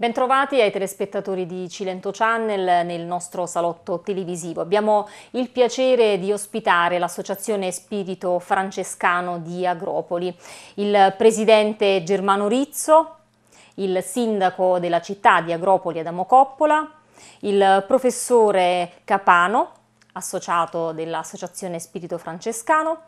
Bentrovati ai telespettatori di Cilento Channel nel nostro salotto televisivo. Abbiamo il piacere di ospitare l'associazione Spirito Francescano di Agropoli, il presidente Germano Rizzo, il sindaco della città di Agropoli Adamo Coppola, il professore Capano, associato dell'Associazione Spirito Francescano,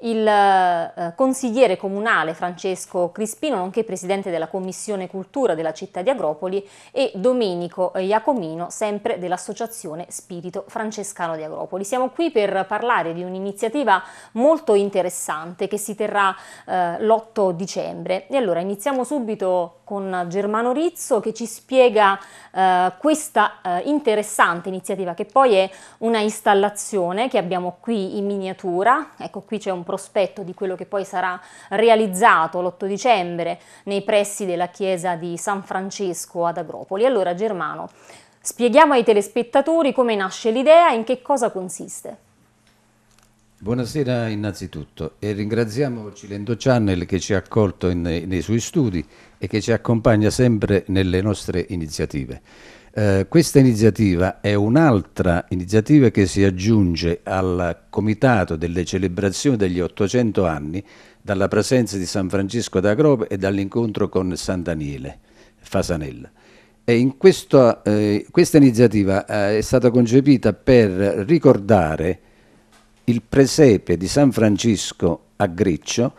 il eh, consigliere comunale Francesco Crispino, nonché presidente della Commissione Cultura della città di Agropoli e Domenico Iacomino, sempre dell'Associazione Spirito Francescano di Agropoli. Siamo qui per parlare di un'iniziativa molto interessante che si terrà eh, l'8 dicembre. E allora iniziamo subito con Germano Rizzo che ci spiega eh, questa eh, interessante iniziativa che poi è una installazione che abbiamo qui in miniatura. Ecco qui c'è un prospetto di quello che poi sarà realizzato l'8 dicembre nei pressi della chiesa di San Francesco ad Agropoli. Allora Germano, spieghiamo ai telespettatori come nasce l'idea e in che cosa consiste. Buonasera innanzitutto e ringraziamo Cilendo Channel che ci ha accolto in, nei suoi studi e che ci accompagna sempre nelle nostre iniziative. Eh, questa iniziativa è un'altra iniziativa che si aggiunge al Comitato delle celebrazioni degli 800 anni dalla presenza di San Francesco d'Agrope e dall'incontro con San Daniele Fasanella. E in questo, eh, questa iniziativa eh, è stata concepita per ricordare il presepe di San Francesco a Greccio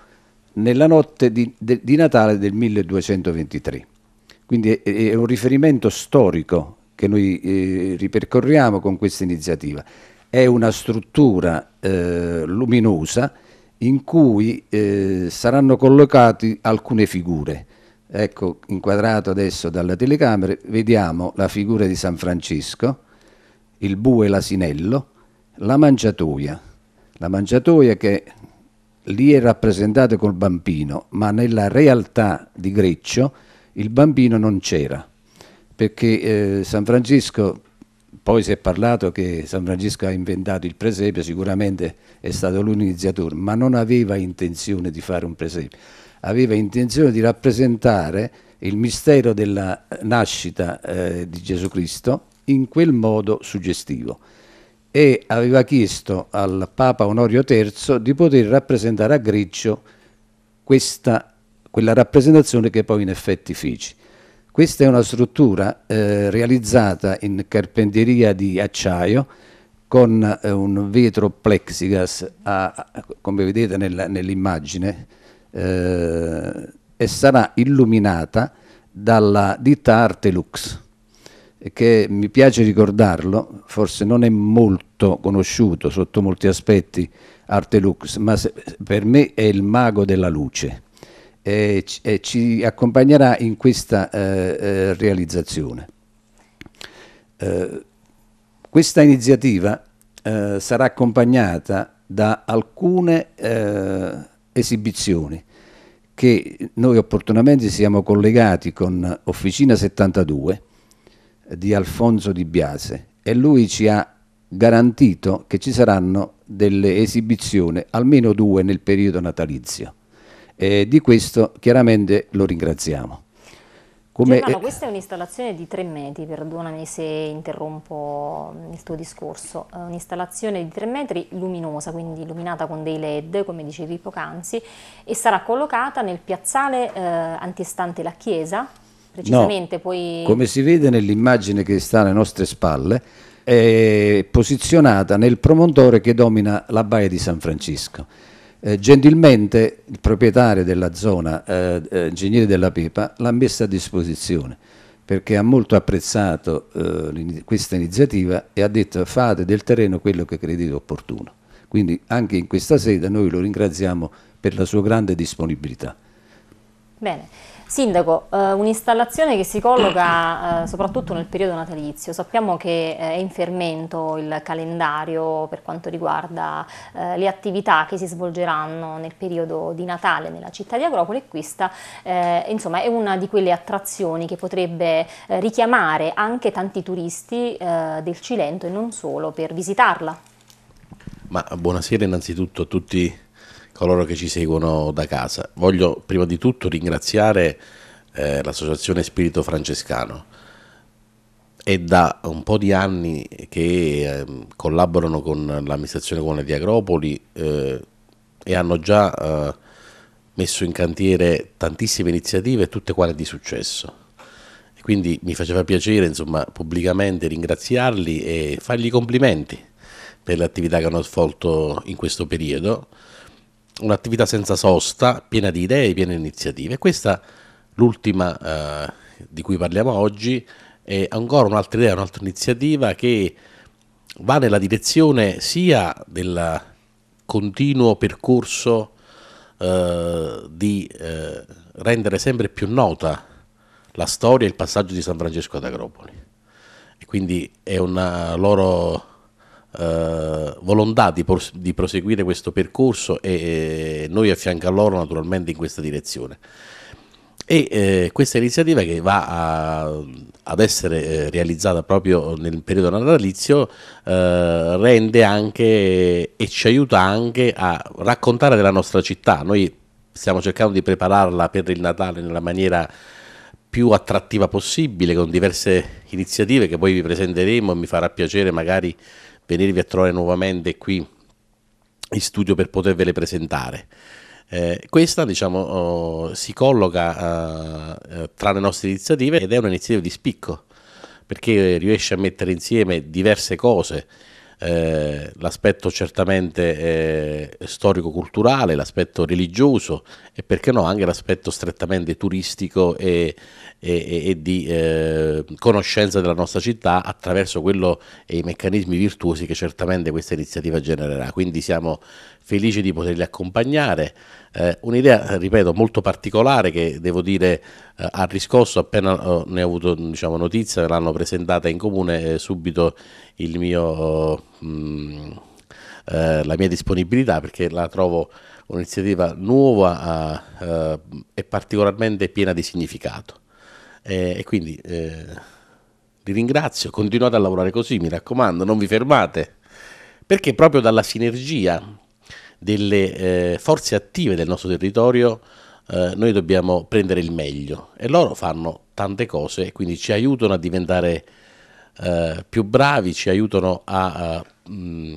nella notte di, de, di Natale del 1223. Quindi è, è un riferimento storico che noi eh, ripercorriamo con questa iniziativa. È una struttura eh, luminosa in cui eh, saranno collocate alcune figure. Ecco, inquadrato adesso dalla telecamera, vediamo la figura di San Francesco, il bue e l'asinello, la mangiatoia. La mangiatoia che lì è rappresentata col bambino, ma nella realtà di Greccio il bambino non c'era, perché eh, San Francesco, poi si è parlato che San Francesco ha inventato il presepe, sicuramente è stato l'iniziatore, ma non aveva intenzione di fare un presepe, aveva intenzione di rappresentare il mistero della nascita eh, di Gesù Cristo in quel modo suggestivo e aveva chiesto al Papa Onorio III di poter rappresentare a Greccio questa quella rappresentazione che poi in effetti feci. Questa è una struttura eh, realizzata in carpenteria di acciaio con eh, un vetro plexigas, a, a, come vedete nell'immagine, eh, e sarà illuminata dalla ditta Arte Lux, che mi piace ricordarlo, forse non è molto conosciuto sotto molti aspetti Arte Lux, ma se, per me è il mago della luce eh, ci accompagnerà in questa eh, eh realizzazione. Eh, questa iniziativa eh, sarà accompagnata da alcune eh, esibizioni che noi opportunamente siamo collegati con Officina 72 di Alfonso Di Biase e lui ci ha garantito che ci saranno delle esibizioni, almeno due nel periodo natalizio eh, di questo chiaramente lo ringraziamo. Come, Germano, questa è un'installazione di 3 metri, perdonami se interrompo il tuo discorso, è un'installazione di 3 metri luminosa, quindi illuminata con dei led, come dicevi poc'anzi, e sarà collocata nel piazzale eh, antistante la chiesa, precisamente no, poi... Come si vede nell'immagine che sta alle nostre spalle, è posizionata nel promontore che domina la baia di San Francisco. Eh, gentilmente il proprietario della zona, eh, eh, Ingegnere della Pepa, l'ha messa a disposizione perché ha molto apprezzato eh, questa iniziativa e ha detto fate del terreno quello che credete opportuno. Quindi anche in questa sede noi lo ringraziamo per la sua grande disponibilità. Bene. Sindaco, eh, un'installazione che si colloca eh, soprattutto nel periodo natalizio. Sappiamo che eh, è in fermento il calendario per quanto riguarda eh, le attività che si svolgeranno nel periodo di Natale nella città di Agropoli e questa eh, insomma, è una di quelle attrazioni che potrebbe eh, richiamare anche tanti turisti del Cilento e non solo per visitarla. Ma buonasera innanzitutto a tutti coloro che ci seguono da casa. Voglio prima di tutto ringraziare eh, l'Associazione Spirito Francescano. È da un po' di anni che eh, collaborano con l'amministrazione comune di Agropoli eh, e hanno già eh, messo in cantiere tantissime iniziative, tutte quante di successo. E quindi mi faceva piacere insomma, pubblicamente ringraziarli e fargli complimenti per le attività che hanno svolto in questo periodo un'attività senza sosta, piena di idee, piena di iniziative. Questa, l'ultima eh, di cui parliamo oggi, è ancora un'altra idea, un'altra iniziativa che va nella direzione sia del continuo percorso eh, di eh, rendere sempre più nota la storia e il passaggio di San Francesco ad Agropoli. E quindi è una loro eh, volontà di, di, proseguire questo percorso e, e noi a a loro naturalmente in questa direzione. E eh, questa iniziativa che va a, ad essere eh, realizzata proprio nel periodo natalizio eh, rende anche e ci aiuta anche a raccontare della nostra città. Noi stiamo cercando di prepararla per il Natale nella maniera più attrattiva possibile con diverse iniziative che poi vi presenteremo e mi farà piacere magari venirvi a trovare nuovamente qui in studio per potervele presentare. Eh, questa diciamo, oh, si colloca eh, eh, tra le nostre iniziative ed è un'iniziativa di spicco perché riesce a mettere insieme diverse cose, eh, l'aspetto certamente eh, storico-culturale, l'aspetto religioso e perché no anche l'aspetto strettamente turistico e, e, e di eh, conoscenza della nostra città attraverso quello e i meccanismi virtuosi che certamente questa iniziativa genererà. Quindi siamo felici di poterli accompagnare. Eh, un'idea, ripeto, molto particolare che devo dire eh, ha riscosso, appena eh, ne ho avuto diciamo, notizia, l'hanno presentata in comune eh, subito il mio... Mh, mm, eh, la mia disponibilità perché la trovo un'iniziativa nuova eh, e particolarmente piena di significato. Eh, e quindi eh, vi ringrazio, continuate a lavorare così, mi raccomando, non vi fermate, perché proprio dalla sinergia delle eh, forze attive del nostro territorio eh, noi dobbiamo prendere il meglio e loro fanno tante cose quindi ci aiutano a diventare eh, più bravi, ci aiutano a, a mh, mm,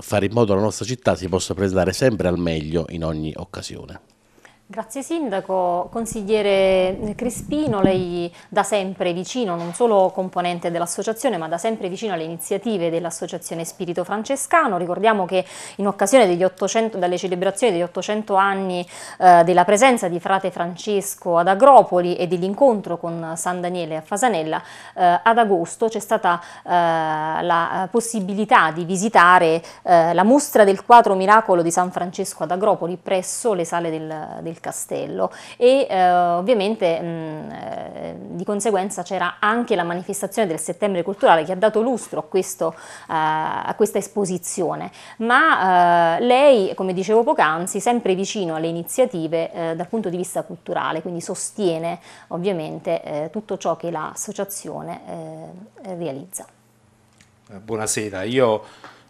fare in modo che la nostra città si possa presentare sempre al meglio in ogni occasione. Grazie Sindaco. Consigliere Crispino, lei da sempre vicino, non solo componente dell'associazione, ma da sempre vicino alle iniziative dell'associazione Spirito Francescano. Ricordiamo che in occasione 800, delle celebrazioni degli 800 anni eh, della presenza di frate Francesco ad Agropoli e dell'incontro con San Daniele a Fasanella, eh, ad agosto c'è stata eh, la possibilità di visitare eh, la mostra del quadro miracolo di San Francesco ad Agropoli presso le sale del, del castello e eh, ovviamente mh, mm, eh, di conseguenza c'era anche la manifestazione del settembre culturale che ha dato lustro a, questo, eh, a questa esposizione, ma eh, lei, come dicevo poc'anzi, sempre vicino alle iniziative dal punto di vista culturale, quindi sostiene ovviamente tutto ciò che l'associazione realizza. Buonasera, io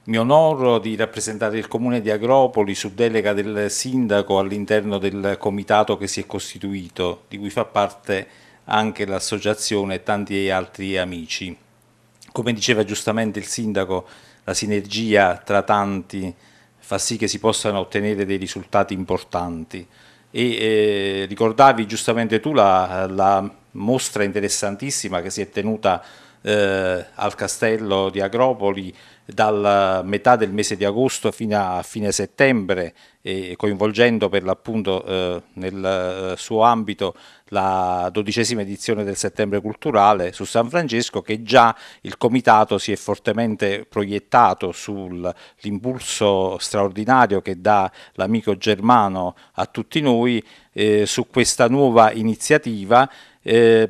mi onoro di rappresentare il comune di Agropoli su delega del sindaco all'interno del comitato che si è costituito, di cui fa parte anche l'associazione e tanti altri amici. Come diceva giustamente il sindaco, la sinergia tra tanti fa sì che si possano ottenere dei risultati importanti. E eh, ricordavi giustamente tu la, la, mostra interessantissima che si è tenuta eh, al castello di Agropoli dalla eh, metà del mese di agosto fino a fine settembre, coinvolgendo per l'appunto eh, nel eh, suo ambito la dodicesima edizione del settembre culturale su San Francesco che già il comitato si è fortemente proiettato sull'impulso straordinario che dà l'amico Germano a tutti noi eh, su questa nuova iniziativa eh,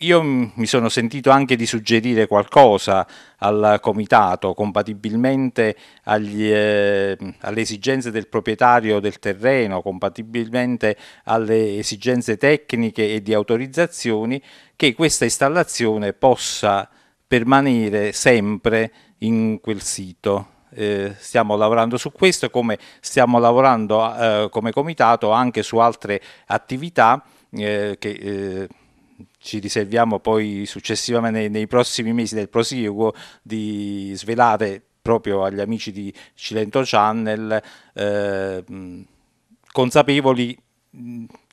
io mi sono sentito anche di suggerire qualcosa al comitato compatibilmente agli, eh, alle esigenze del proprietario del terreno, compatibilmente alle esigenze tecniche e di autorizzazioni, che questa installazione possa permanere sempre in quel sito. Eh, stiamo lavorando su questo come stiamo lavorando eh, come comitato anche su altre attività eh, che eh, ci riserviamo poi successivamente nei, nei prossimi mesi del prosieguo di svelare proprio agli amici di Cilento Channel, eh, consapevoli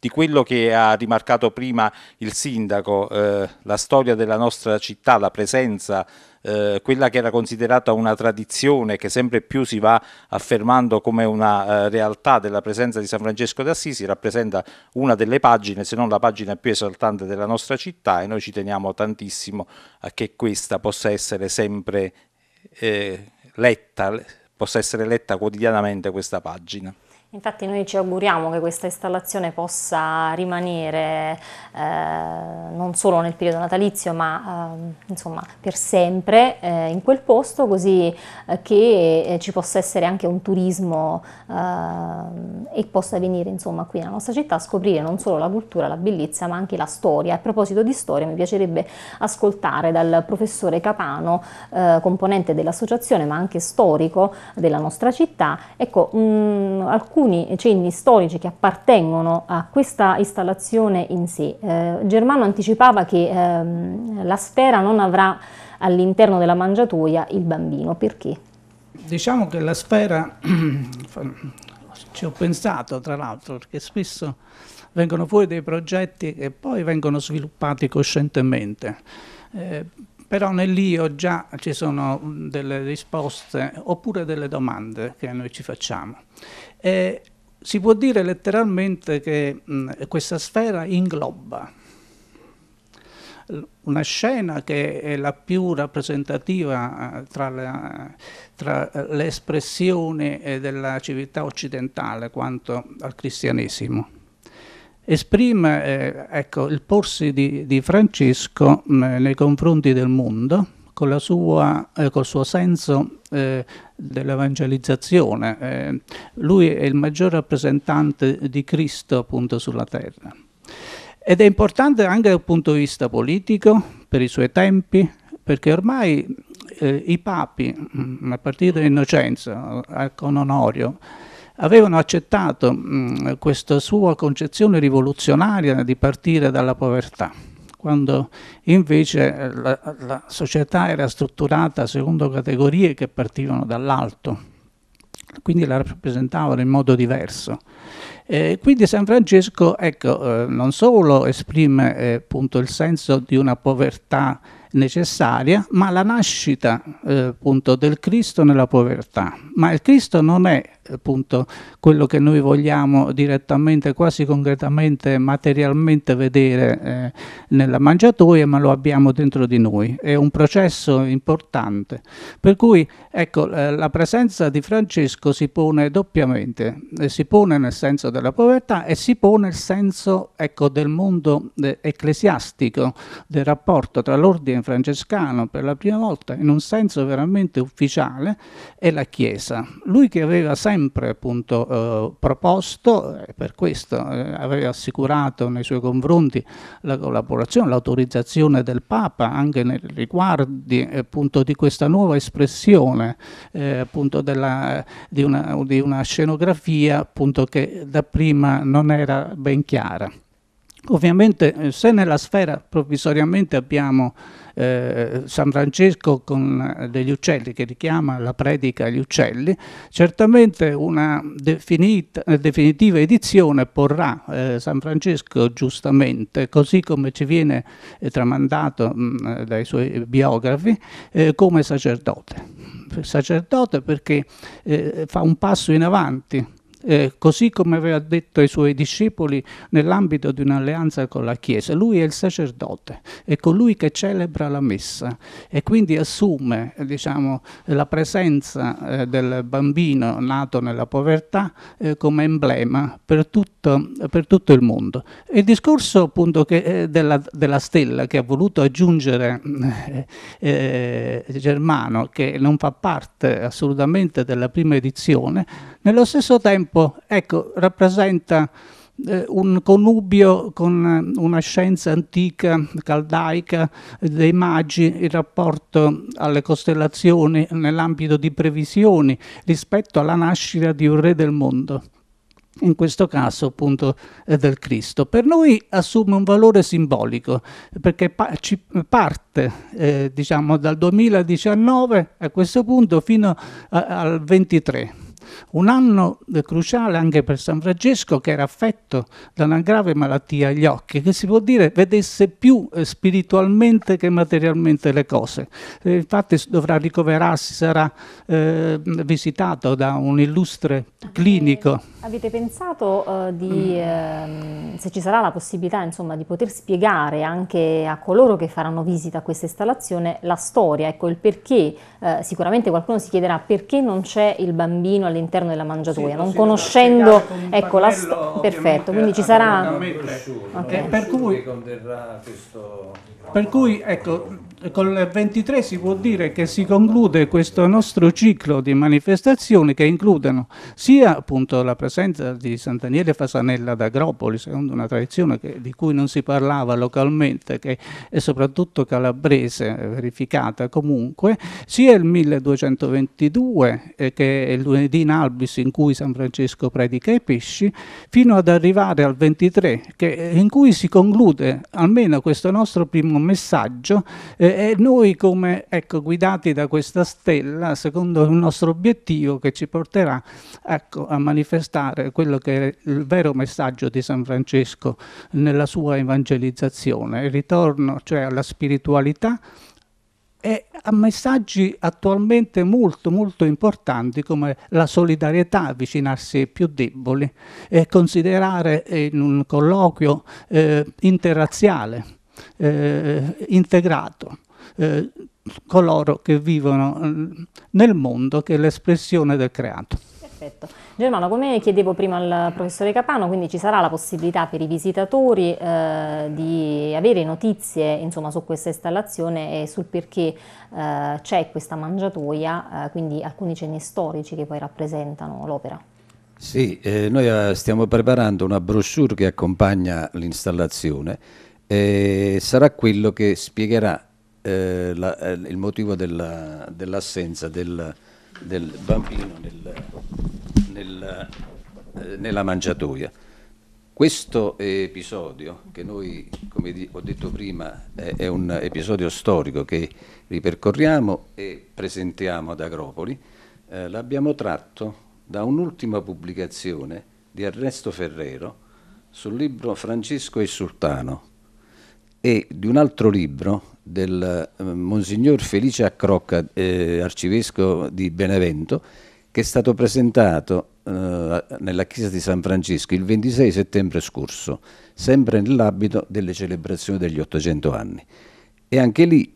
di quello che ha rimarcato prima il sindaco, eh, la storia della nostra città, la presenza, eh, quella che era considerata una tradizione che sempre più si va affermando come una eh, realtà della presenza di San Francesco d'Assisi, rappresenta una delle pagine, se non la pagina più esaltante della nostra città e noi ci teniamo tantissimo a che questa possa essere sempre eh, letta, possa essere letta quotidianamente questa pagina. Infatti noi ci auguriamo che questa installazione possa rimanere eh, non solo nel periodo natalizio ma eh, insomma, per sempre eh, in quel posto così eh, che eh, ci possa essere anche un turismo eh, e possa venire insomma, qui nella nostra città a scoprire non solo la cultura, la bellezza ma anche la storia. A proposito di storia mi piacerebbe ascoltare dal professore Capano, componente dell'associazione ma anche storico della nostra città, ecco, mh, mm, alcuni alcuni cenni storici che appartengono a questa installazione in sé. Eh, Germano anticipava che ehm, la sfera non avrà all'interno della mangiatoia il bambino, perché? Diciamo che la sfera, ci ho pensato tra l'altro, perché spesso vengono fuori dei progetti che poi vengono sviluppati coscientemente. Eh, però nell'io già ci sono mm, delle risposte oppure delle domande che noi ci facciamo. E si può dire letteralmente che mh, mm, questa sfera ingloba una scena che è la più rappresentativa eh, tra, la, tra le espressioni eh, della civiltà occidentale quanto al cristianesimo esprime eh, ecco, il porsi di, di Francesco mh, mm, nei confronti del mondo con sua, eh, col suo senso eh, dell'evangelizzazione. Eh, lui è il maggior rappresentante di Cristo appunto sulla terra. Ed è importante anche dal punto di vista politico, per i suoi tempi, perché ormai eh, i papi, mm, a partire da Innocenzo, eh, con Onorio, avevano accettato mh, mm, questa sua concezione rivoluzionaria di partire dalla povertà, quando invece eh, la, la società era strutturata secondo categorie che partivano dall'alto, quindi la rappresentavano in modo diverso. Eh, quindi San Francesco ecco, eh, non solo esprime eh, appunto, il senso di una povertà necessaria, ma la nascita eh, appunto del Cristo nella povertà. Ma il Cristo non è appunto quello che noi vogliamo direttamente, quasi concretamente, materialmente vedere eh, nella mangiatoia, ma lo abbiamo dentro di noi. È un processo importante. Per cui ecco, eh, la presenza di Francesco si pone doppiamente, eh, si pone nel senso della povertà e si pone nel senso ecco, del mondo eh, ecclesiastico, del rapporto tra l'ordine francescano per la prima volta in un senso veramente ufficiale è la Chiesa. Lui che aveva sempre appunto eh, proposto, e eh, per questo eh, aveva assicurato nei suoi confronti la collaborazione, l'autorizzazione del Papa anche nei riguardi eh, appunto di questa nuova espressione eh, appunto della, di, una, di una scenografia appunto che dapprima non era ben chiara. Ovviamente eh, se nella sfera provvisoriamente abbiamo eh, San Francesco con eh, degli uccelli che richiama la predica agli uccelli, certamente una definita, eh, definitiva edizione porrà eh, San Francesco giustamente, così come ci viene eh, tramandato mh, mm, dai suoi biografi, come sacerdote. Sacerdote perché fa un passo in avanti eh, così come aveva detto ai suoi discepoli nell'ambito di un'alleanza con la Chiesa. Lui è il sacerdote, è colui che celebra la messa e quindi assume eh, diciamo, la presenza eh, del bambino nato nella povertà eh, come emblema per tutto, per tutto, il mondo. Il discorso appunto che, eh, della, della, stella che ha voluto aggiungere eh, Germano, che non fa parte assolutamente della prima edizione, nello stesso tempo tempo, ecco, rappresenta eh, un connubio con eh, una scienza antica, caldaica, dei magi in rapporto alle costellazioni nell'ambito di previsioni rispetto alla nascita di un re del mondo in questo caso appunto eh, del Cristo. Per noi assume un valore simbolico perché pa ci parte eh, diciamo dal 2019 a questo punto fino al 23 un anno cruciale anche per San Francesco che era affetto da una grave malattia agli occhi, che si può dire vedesse più eh, spiritualmente che materialmente le cose. Eh, infatti dovrà ricoverarsi, sarà eh, visitato da un illustre clinico. Avete pensato eh, di, eh, se ci sarà la possibilità insomma, di poter spiegare anche a coloro che faranno visita a questa installazione la storia, ecco il perché, eh, sicuramente qualcuno si chiederà perché non c'è il bambino all'interno della mangiatoia, sì, non conoscendo ecco, la storia. perfetto, quindi ci sarà... Okay. Per cui, per cui ecco, con il 23 si può dire che si conclude questo nostro ciclo di manifestazioni che includono sia appunto la presenza di San Daniele Fasanella d'Agropoli, secondo una tradizione che, di cui non si parlava localmente, che è soprattutto calabrese, eh, verificata comunque, sia il 1222, eh, che è il lunedì in Albis in cui San Francesco predica i pesci, fino ad arrivare al 23, che, eh, in cui si conclude almeno questo nostro primo messaggio eh, e noi come, ecco, guidati da questa stella, secondo il nostro obiettivo che ci porterà ecco, a manifestare quello che è il vero messaggio di San Francesco nella sua evangelizzazione, il ritorno cioè alla spiritualità e a messaggi attualmente molto molto importanti come la solidarietà, avvicinarsi ai più deboli e considerare in un colloquio eh, interrazziale, eh, integrato eh, coloro che vivono eh, nel mondo che è l'espressione del creato. Perfetto. Germano, come chiedevo prima al professore Capano, quindi ci sarà la possibilità per i visitatori eh, di avere notizie insomma, su questa installazione e sul perché eh, c'è questa mangiatoia, eh, quindi alcuni cenni storici che poi rappresentano l'opera. Sì, eh, noi eh, stiamo preparando una brochure che accompagna l'installazione e sarà quello che spiegherà eh, la, eh, il motivo dell'assenza dell del, del, bambino nel, nel, eh, nella mangiatoia. Questo episodio, che noi, come ho detto prima, è un episodio storico che ripercorriamo e presentiamo ad Agropoli, eh, l'abbiamo tratto da un'ultima pubblicazione di Ernesto Ferrero sul libro Francesco e Sultano, e di un altro libro del eh, Monsignor Felice Accrocca, eh, arcivescovo di Benevento, che è stato presentato eh, nella chiesa di San Francesco il 26 settembre scorso, sempre nell'abito delle celebrazioni degli 800 anni. E anche lì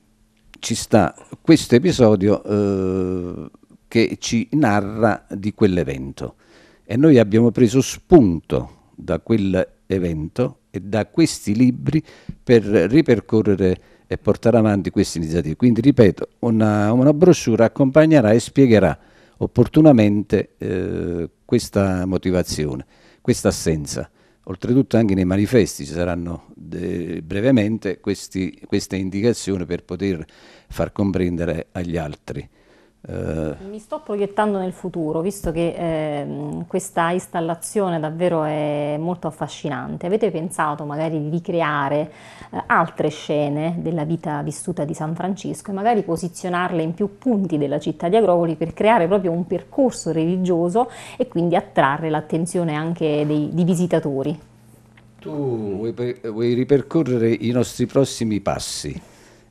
ci sta questo episodio eh, che ci narra di quell'evento. E noi abbiamo preso spunto da quell'evento e da questi libri per ripercorrere e portare avanti queste iniziative. Quindi, ripeto, una, una brochure accompagnerà e spiegherà opportunamente eh, questa motivazione, questa assenza. Oltretutto anche nei manifesti ci saranno brevemente questi, queste indicazioni per poter far comprendere agli altri eh. Mi sto proiettando nel futuro, visto che eh, questa installazione davvero è molto affascinante. Avete pensato magari di ricreare eh, altre scene della vita vissuta di San Francisco e magari posizionarle in più punti della città di Agropoli per creare proprio un percorso religioso e quindi attrarre l'attenzione anche dei, dei visitatori? Tu vuoi, vuoi ripercorrere i nostri prossimi passi?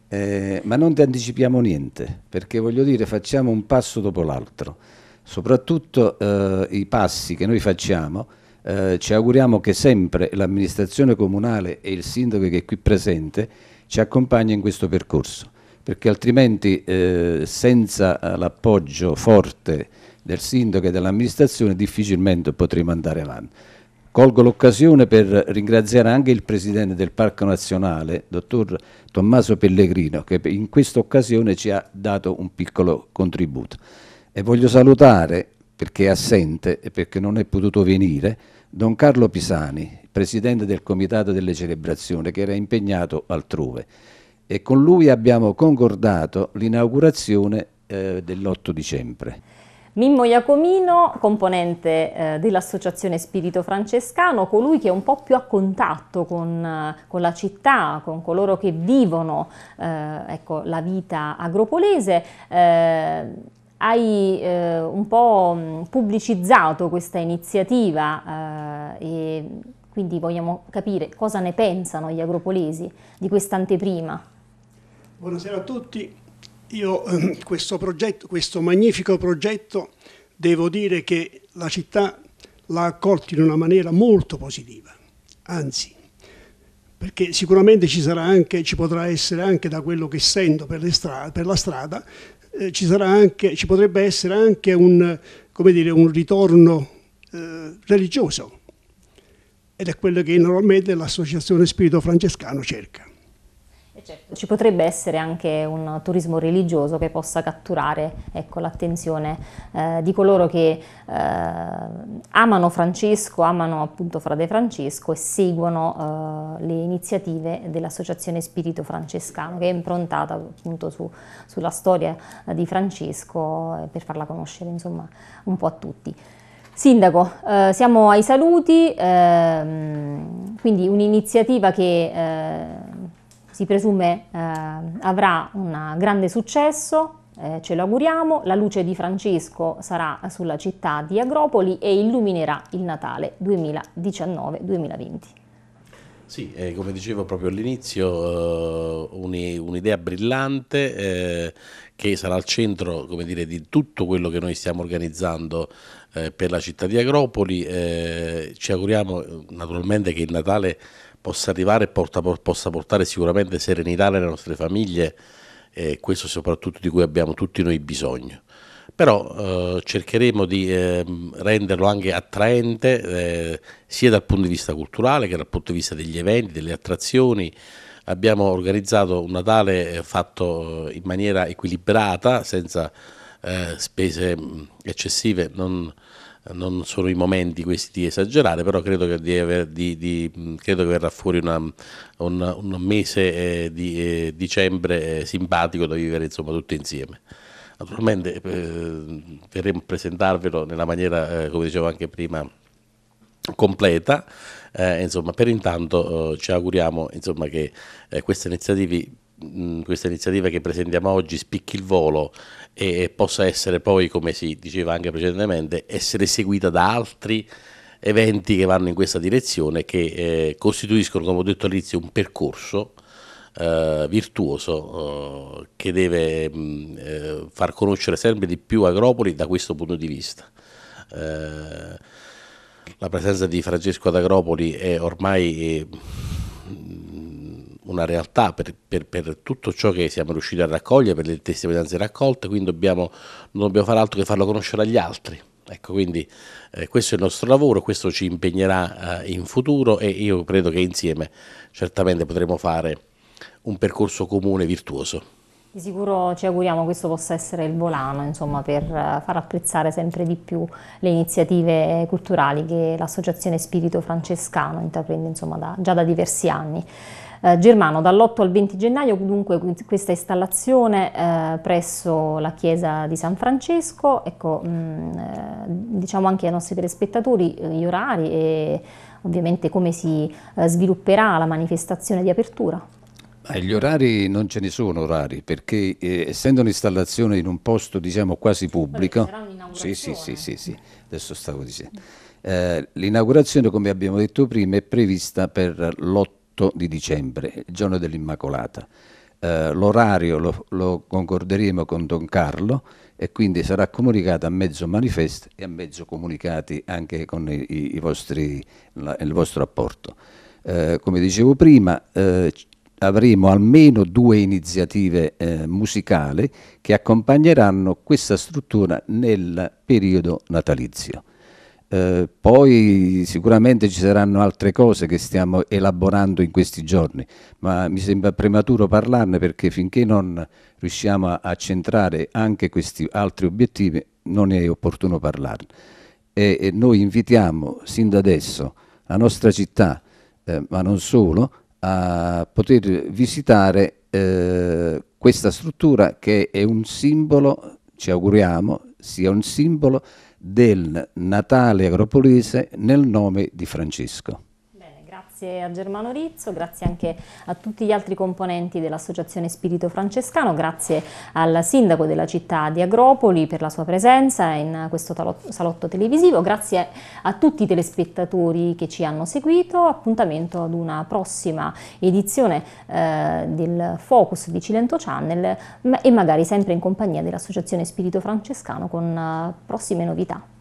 eh, ma non ti anticipiamo niente, perché voglio dire facciamo un passo dopo l'altro. Soprattutto eh, i passi che noi facciamo, eh, ci auguriamo che sempre l'amministrazione comunale e il sindaco che è qui presente ci accompagni in questo percorso, perché altrimenti eh, senza eh, l'appoggio forte del sindaco e dell'amministrazione difficilmente potremo andare avanti. Colgo l'occasione per ringraziare anche il Presidente del Parco Nazionale, Dottor Tommaso Pellegrino, che in questa occasione ci ha dato un piccolo contributo. E voglio salutare, perché è assente e perché non è potuto venire, Don Carlo Pisani, Presidente del Comitato delle Celebrazioni, che era impegnato altrove. E con lui abbiamo concordato l'inaugurazione eh, dell'8 dicembre. Mimmo Iacomino, componente eh, dell'Associazione Spirito Francescano, colui che è un po' più a contatto con, eh, con la città, con coloro che vivono eh, ecco, la vita agropolese. Eh, hai eh, un po' mm, pubblicizzato questa iniziativa eh, e quindi vogliamo capire cosa ne pensano gli agropolesi di quest'anteprima. Buonasera a tutti. Io ehm, questo, progetto, questo magnifico progetto devo dire che la città l'ha accolto in una maniera molto positiva, anzi, perché sicuramente ci, sarà anche, ci potrà essere anche da quello che sento per, strade, per la strada, eh, ci, anche, ci, potrebbe essere anche un, dire, un ritorno eh, religioso ed è quello che normalmente l'associazione Spirito Francescano cerca certo. ci potrebbe essere anche un turismo religioso che possa catturare ecco, l'attenzione eh, di coloro che eh, amano Francesco, amano appunto Frate Francesco e seguono eh, le iniziative dell'Associazione Spirito Francescano che è improntata appunto su, sulla storia di Francesco eh, per farla conoscere insomma un po' a tutti. Sindaco, eh, siamo ai saluti, eh, quindi un'iniziativa che eh, si presume eh, avrà un grande successo, eh, ce lo auguriamo, la luce di Francesco sarà sulla città di Agropoli e illuminerà il Natale 2019-2020. Sì, eh, come dicevo proprio all'inizio, eh, un'idea brillante eh, che sarà al centro dire, di tutto quello che noi stiamo organizzando eh, per la città di Agropoli. Eh, ci auguriamo eh, naturalmente che il Natale possa arrivare e porta, possa portare sicuramente serenità nelle nostre famiglie e questo soprattutto di cui abbiamo tutti noi bisogno. Però eh, cercheremo di eh, renderlo anche attraente eh, sia dal punto di vista culturale che dal punto di vista degli eventi, delle attrazioni. Abbiamo organizzato un Natale eh, fatto eh, in maniera equilibrata, senza eh, spese mm, eccessive, non, non sono i momenti questi di esagerare, però credo che, di aver, di, di, mm, credo che verrà fuori una, una, un mese eh, di eh, dicembre eh, simpatico da vivere insomma tutti insieme. Naturalmente eh, verremo a presentarvelo nella maniera, eh, come dicevo anche prima, completa. Eh, insomma, per intanto ci auguriamo insomma, che queste iniziative questa iniziativa che presentiamo oggi spicchi il volo e possa essere poi, come si diceva anche precedentemente, essere seguita da altri eventi che vanno in questa direzione che eh, costituiscono, come ho detto all'inizio, un percorso eh, virtuoso eh, che deve eh, far conoscere sempre di più Agropoli da questo punto di vista. Eh, la presenza di Francesco ad Agropoli è ormai eh, una realtà per, per, per, tutto ciò che siamo riusciti a raccogliere, per le testimonianze raccolte, quindi dobbiamo, non dobbiamo fare altro che farlo conoscere agli altri. Ecco, quindi eh, questo è il nostro lavoro, questo ci impegnerà eh, in futuro e io credo che insieme certamente potremo fare un percorso comune virtuoso. Di sicuro ci auguriamo che questo possa essere il volano insomma, per eh, far apprezzare sempre di più le iniziative culturali che l'associazione Spirito Francescano intraprende insomma, da, già da diversi anni. Eh, Germano, dall'8 al 20 gennaio dunque questa installazione eh, presso la chiesa di San Francesco, ecco, mh, mm, eh, diciamo anche ai nostri telespettatori eh, gli orari e ovviamente come si eh, svilupperà la manifestazione di apertura. Gli orari non ce ne sono orari perché eh, essendo un'installazione in un posto diciamo quasi pubblico, sì, sì, sì, sì, sì, adesso stavo dicendo. Eh, l'inaugurazione come abbiamo detto prima è prevista per l'8 8 di dicembre, il giorno dell'Immacolata. Eh, l'orario lo, lo, concorderemo con Don Carlo e quindi sarà comunicato a mezzo manifesto e a mezzo comunicati anche con i, i vostri, la, il vostro apporto. Eh, come dicevo prima, eh, avremo almeno due iniziative eh, musicali che accompagneranno questa struttura nel periodo natalizio. Eh, poi sicuramente ci saranno altre cose che stiamo elaborando in questi giorni, ma mi sembra prematuro parlarne perché finché non riusciamo a, a centrare anche questi altri obiettivi non è opportuno parlarne. E, e noi invitiamo sin da adesso la nostra città, eh, ma non solo, a poter visitare eh, questa struttura che è un simbolo, ci auguriamo, sia un simbolo del Natale agropolese nel nome di Francesco grazie a Germano Rizzo, grazie anche a tutti gli altri componenti dell'Associazione Spirito Francescano, grazie al sindaco della città di Agropoli per la sua presenza in questo salotto televisivo, grazie a tutti i telespettatori che ci hanno seguito, appuntamento ad una prossima edizione eh, del Focus di Cilento Channel e magari sempre in compagnia dell'Associazione Spirito Francescano con eh, prossime novità.